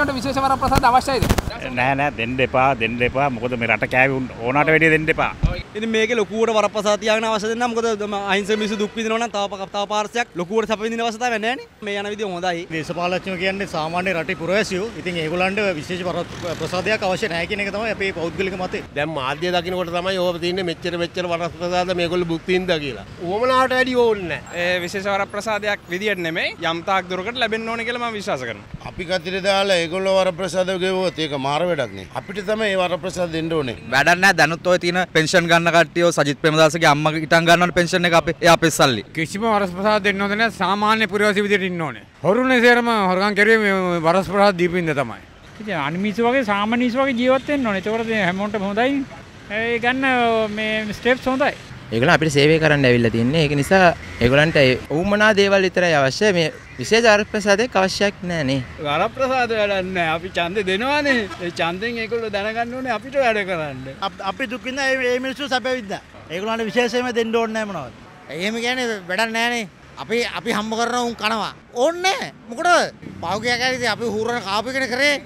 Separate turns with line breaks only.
ට විශේෂ වර ප්‍රසාද අවශ්‍යයිද
නෑ නෑ දෙන්න එපා දෙන්න එපා මොකද මේ රට කෑවි ඕනට වැඩිය දෙන්න එපා
ඉතින් මේක ලොකුවට වරප්‍රසාද තියාගෙන අවශ්‍ය දෙන්න මොකද අහිංසක මිනිස්සු දුක් විඳිනවා නම් තව තව පාර්ශයක් ලොකුවට සැප විඳින අවස්ථාවක් නෑනේ මේ යන විදිය හොඳයි දේශපාලඥයෝ කියන්නේ සාමාන්‍ය රටේ පුරවැසියෝ
ඉතින් ඒගොල්ලන්ට විශේෂ ප්‍රසාදයක් අවශ්‍ය නෑ කියන එක තමයි අපේ පෞද්ගලික මතය දැන් මාධ්‍ය දකින්නකොට තමයි ඕව තියෙන්නේ මෙච්චර මෙච්චර වරප්‍රසාද මේගොල්ලෝ භුක්ති විඳා කියලා ඕමනාවට වැඩි ඕනේ නෑ ඒ
විශේෂ වරප්‍රසාදයක් විදියට නෙමෙයි යම්තාක් දුරකට ලැබෙන්න ඕනේ කියලා මම විශ්වාස කරනවා අපි කතිර දාලා ඒගොල්ල වරප්‍රසාද ගෙවුවොත් ඒක මාර වැඩක් නේ. අපිට තමයි ඒ වරප්‍රසාද දෙන්න ඕනේ. වැඩක් නැහැ දැනුත් ඔය
තියෙන පෙන්ෂන් ගන්න කට්ටියෝ සජිත් ප්‍රේමදාසගේ අම්මා ඉටන් ගන්නවනේ පෙන්ෂන් එක අපේ ඒ අපේ සල්ලි. කිසිම වරප්‍රසාද දෙන්න ඕනේ නැහැ. සාමාන්‍ය පුරවාසි විදියට ඉන්න ඕනේ. හොරුනේ සේරම හොරගම් කරුවේ මේ වරප්‍රසාද දීපින්ද
තමයි.
ඉතින් අනිමිසු වගේ සාමාන්‍ය මිනිස්සු වගේ ජීවත් වෙන්න ඕනේ. ඒකවල හැමෝටම හොඳයි. ඒ ගන්න මේ ස්ටෙප්ස් හොඳයි.
ඒගොල්ලෝ අපිට සේවය කරන්න ඇවිල්ලා තින්නේ. ඒක නිසා ඒගොල්ලන්ට උමනා දේවල් විතරයි අවශ්‍ය. මේ විශේෂ අරප්‍රසාදයක් අවශ්‍යයක් නැහැ නේ.
අරප්‍රසාද වැඩක් නැහැ. අපි ඡන්දේ දෙනවානේ. ඒ ඡන්දෙන් ඒගොල්ලෝ දැනගන්න ඕනේ අපිට වැඩ කරන්න. අපි දුක් විඳ මේ මිනිස්සු සැපවිඳා. ඒගොල්ලන්ට විශේෂයෙන්ම දෙන්න ඕනේ නැහැ මොනවද. එහෙම කියන්නේ වැඩක් නැහැ නේ.
අපි අපි හම්බ කරන උන් කනවා ඕන්නේ මොකටද පෞගයක් ඇවිත් අපි හූරන කාපු කෙන කරේ